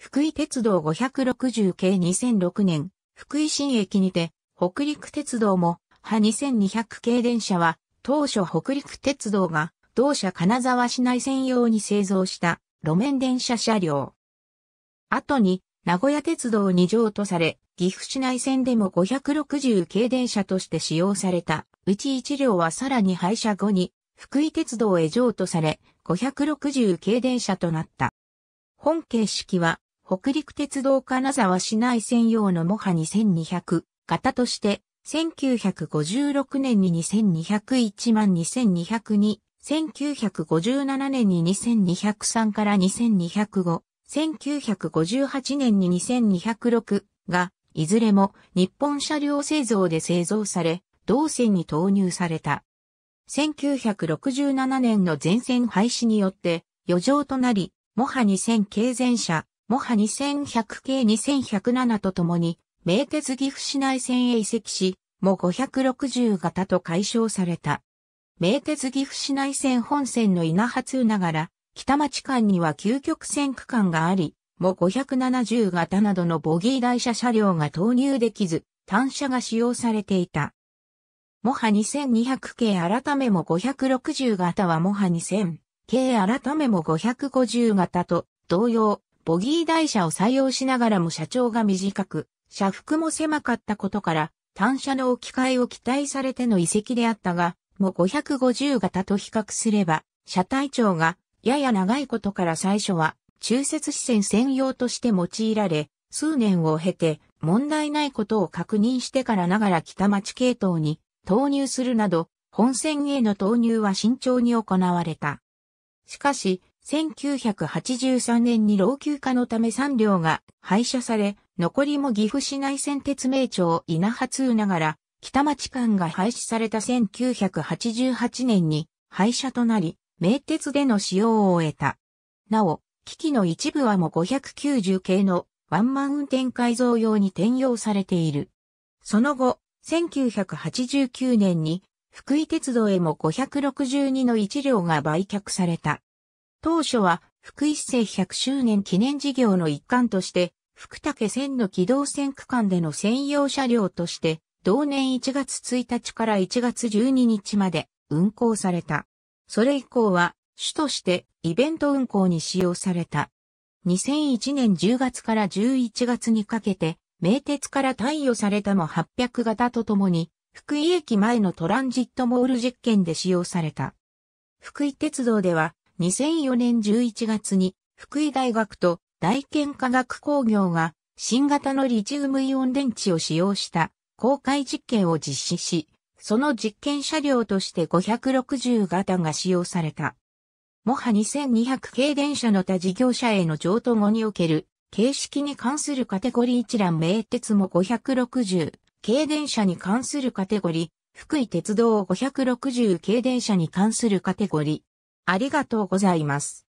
福井鉄道560系2006年、福井新駅にて、北陸鉄道も、派2200系電車は、当初北陸鉄道が、同社金沢市内専用に製造した路面電車車両。後に、名古屋鉄道に譲渡され、岐阜市内線でも560系電車として使用された、うち1両はさらに廃車後に、福井鉄道へ譲渡され、560系電車となった。本形式は、北陸鉄道金沢市内専用のモハ2200型として、1956年に2201万2 2 0 2に、1957年に2203から2205、1958年に2206が、いずれも日本車両製造で製造され、同線に投入された。1967年の全線廃止によって、余剰となり、モハ2000系全車、モハ2100系2107と共に、名鉄岐阜市内線へ移籍し、も560型と解消された。名鉄岐阜市内線本線の稲葉通ながら、北町間には究極線区間があり、も570型などのボギー台車車両が投入できず、単車が使用されていた。モハ2200系改めも560型はモハ2000系改めも550型と同様、ボギー台車を採用しながらも車長が短く、車幅も狭かったことから、単車の置き換えを期待されての遺跡であったが、もう550型と比較すれば、車体長がやや長いことから最初は中節視線専用として用いられ、数年を経て問題ないことを確認してからながら北町系統に投入するなど、本線への投入は慎重に行われた。しかし、1983年に老朽化のため3両が廃車され、残りも岐阜市内線鉄名町稲葉通ながら、北町間が廃止された1988年に廃車となり、名鉄での使用を終えた。なお、機器の一部はも590系のワンマン運転改造用に転用されている。その後、1989年に福井鉄道へも562の1両が売却された。当初は福一世100周年記念事業の一環として、福武線の機動線区間での専用車両として、同年1月1日から1月12日まで運行された。それ以降は、主としてイベント運行に使用された。2001年10月から11月にかけて、名鉄から貸与されたも800型とともに、福井駅前のトランジットモール実験で使用された。福井鉄道では、2004年11月に福井大学と大研化学工業が新型のリチウムイオン電池を使用した公開実験を実施し、その実験車両として560型が使用された。もは2200系電車の他事業者への譲渡後における形式に関するカテゴリー一覧名鉄も560系電車に関するカテゴリー福井鉄道560系電車に関するカテゴリー、ありがとうございます。